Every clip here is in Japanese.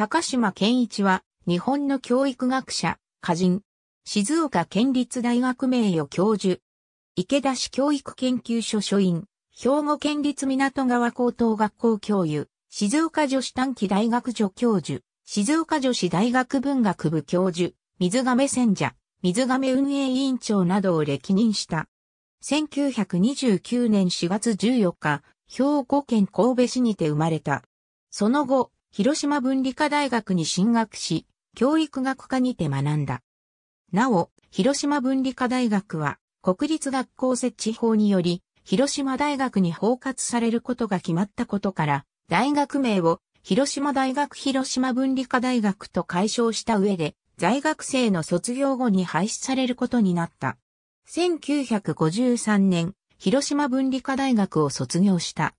高島健一は、日本の教育学者、歌人、静岡県立大学名誉教授、池田市教育研究所所員、兵庫県立港川高等学校教諭、静岡女子短期大学助教授、静岡女子大学文学部教授、水亀選者、水亀運営委員長などを歴任した。1929年4月14日、兵庫県神戸市にて生まれた。その後、広島文理科大学に進学し、教育学科にて学んだ。なお、広島文理科大学は、国立学校設置法により、広島大学に包括されることが決まったことから、大学名を広島大学広島文理科大学と解消した上で、在学生の卒業後に廃止されることになった。1953年、広島文理科大学を卒業した。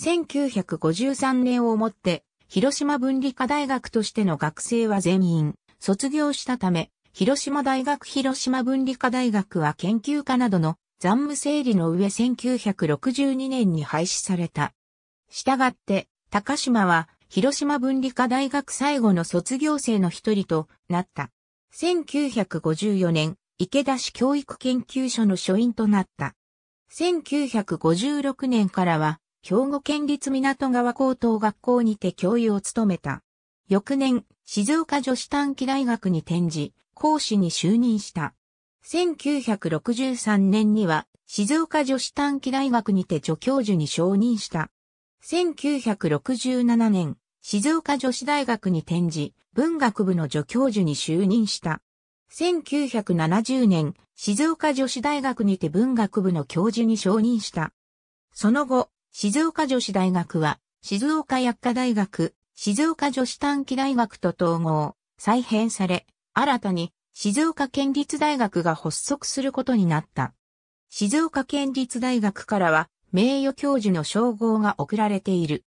1953年をもって、広島文理科大学としての学生は全員卒業したため、広島大学広島文理科大学は研究科などの残務整理の上1962年に廃止された。したがって、高島は広島文理科大学最後の卒業生の一人となった。1954年、池田市教育研究所の所員となった。1956年からは兵庫県立港川高等学校にて教諭を務めた。翌年、静岡女子短期大学に転じ、講師に就任した。1963年には、静岡女子短期大学にて助教授に承認した。1967年、静岡女子大学に転じ、文学部の助教授に就任した。1970年、静岡女子大学にて文学部の教授に承認した。その後、静岡女子大学は、静岡薬科大学、静岡女子短期大学と統合、再編され、新たに静岡県立大学が発足することになった。静岡県立大学からは、名誉教授の称号が贈られている。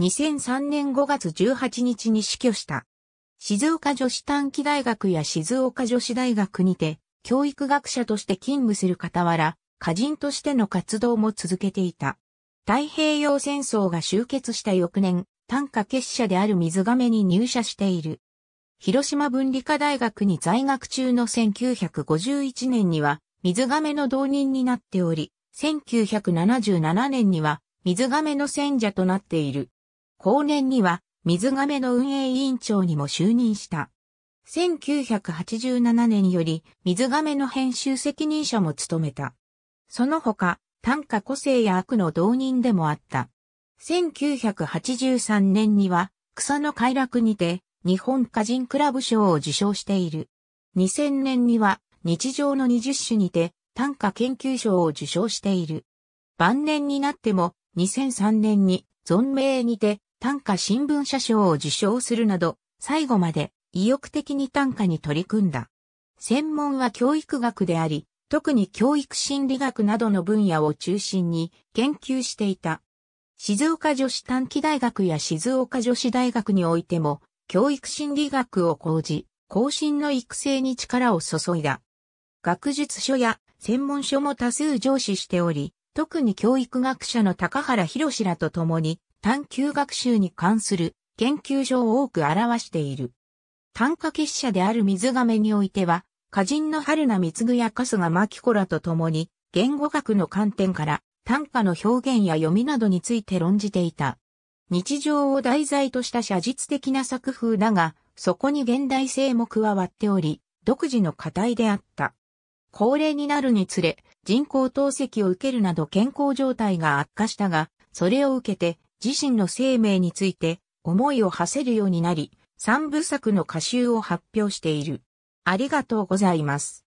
2003年5月18日に死去した。静岡女子短期大学や静岡女子大学にて、教育学者として勤務する傍ら、歌人としての活動も続けていた。太平洋戦争が終結した翌年、短歌結社である水亀に入社している。広島文理科大学に在学中の1951年には、水亀の導入になっており、1977年には、水亀の選者となっている。後年には、水亀の運営委員長にも就任した。1987年より、水亀の編集責任者も務めた。その他、短歌個性や悪の同人でもあった。1983年には、草の快楽にて、日本歌人クラブ賞を受賞している。2000年には、日常の20種にて、短歌研究賞を受賞している。晩年になっても、2003年に、存命にて、短歌新聞社賞を受賞するなど、最後まで意欲的に短歌に取り組んだ。専門は教育学であり、特に教育心理学などの分野を中心に研究していた。静岡女子短期大学や静岡女子大学においても、教育心理学を講じ、後進の育成に力を注いだ。学術書や専門書も多数上司しており、特に教育学者の高原博士らと共に、探究学習に関する研究所を多く表している。短歌結社である水亀においては、歌人の春名貢や春日巻子らと共に、言語学の観点から短歌の表現や読みなどについて論じていた。日常を題材とした写実的な作風だが、そこに現代性も加わっており、独自の課題であった。高齢になるにつれ、人工透析を受けるなど健康状態が悪化したが、それを受けて自身の生命について思いを馳せるようになり、三部作の歌集を発表している。ありがとうございます。